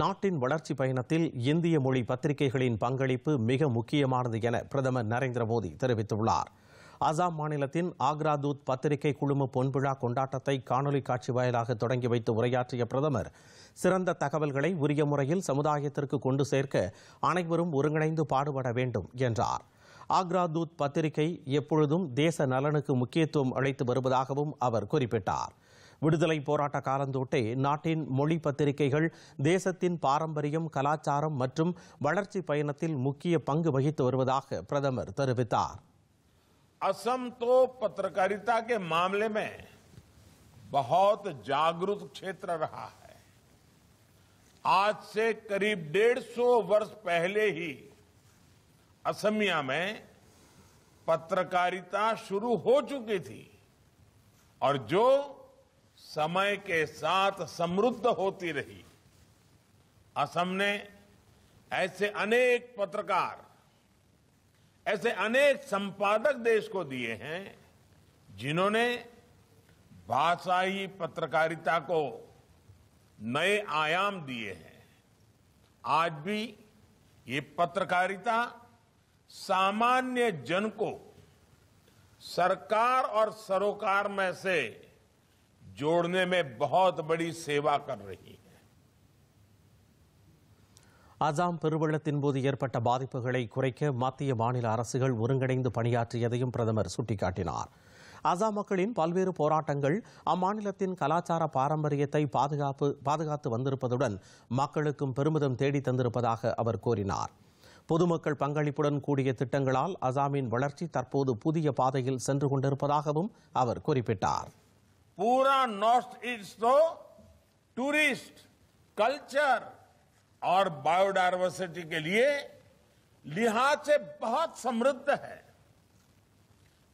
நாட்டின் வளர்ச்சி பயணத்தில் இந்திய மொழி பத்திரிகைகளின் பங்களிப்பு மிக முக்கியமானது என பிரதமர் நரேந்திர மோடி தெரிவித்துள்ளார் அசாம் மாநிலத்தின் ஆக்ரா தூத் பத்திரிகை குழும பொன்விழா கொண்டாட்டத்தை காணொலி காட்சி வாயிலாக தொடங்கி வைத்து உரையாற்றிய பிரதமர் சிறந்த தகவல்களை உரிய முறையில் சமுதாயத்திற்கு கொண்டு சேர்க்க அனைவரும் ஒருங்கிணைந்து பாடுபட வேண்டும் என்றார் ஆக்ரா தூத் பத்திரிகை எப்பொழுதும் தேச நலனுக்கு முக்கியத்துவம் அளித்து வருவதாகவும் அவர் குறிப்பிட்டார் ஒடுதலை போராட்ட காலந்தோட்டே நாடின் மொழி பத்திரிகைகள் தேசத்தின் பாரம்பரியம் கலாச்சாரம் மற்றும் வளர்ச்சி பயணத்தில் முக்கிய பங்கு வகித்த வருவதாக பிரதமர் தெரிவித்தார். அசாம் तो पत्रकारिता के मामले में बहुत जागरूक क्षेत्र रहा है। आज से करीब 150 वर्ष पहले ही असमिया में पत्रकारिता शुरू हो चुकी थी और जो समय के साथ समृद्ध होती रही असम ने ऐसे अनेक पत्रकार ऐसे अनेक संपादक देश को दिए हैं जिन्होंने भाषाई पत्रकारिता को नए आयाम दिए हैं आज भी ये पत्रकारिता सामान्य जन को सरकार और सरोकार में से जोड़ने में बहुत बड़ी सेवा कर रही है அசாம் பெருவெள்ளத்தின் போது ஏற்பட்ட பாதிப்புகளை குறைக்க மத்திய மாநில அரசுகள் ஒருங்கிணைந்து பணியாற்றியதையும் பிரதமர் சுட்டிக்காட்டினார் அசாம் மக்களின் பல்வேறு போராட்டங்கள் அம்மாநிலத்தின் கலாச்சார பாரம்பரியத்தை பாதுகாப்பு பாதுகாத்து வந்திருப்பதுடன் மக்களுக்கும் பெருமிதம் தேடி தந்திருப்பதாக அவர் கூறினார் பொதுமக்கள் பங்களிப்புடன் கூடிய திட்டங்களால் அசாமின் வளர்ச்சி தற்போது புதிய பாதையில் சென்று கொண்டிருப்பதாகவும் அவர் குறிப்பிட்டார் पूरा नॉर्थ ईस्ट तो टूरिस्ट कल्चर और बायोडायवर्सिटी के लिए लिहाज से बहुत समृद्ध है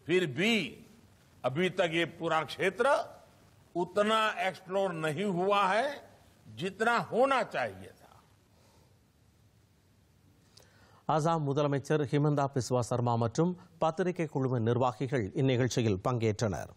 फिर भी अभी तक ये पूरा क्षेत्र उतना एक्सप्लोर नहीं हुआ है जितना होना चाहिए था அசாம் முதலமைச்சர் ஹிமந்தா பிஸ்வா शर्मा மற்றும் பத்திரிகை निर्वाह इन இந்நிகழ்ச்சியில் பங்கேற்றனர்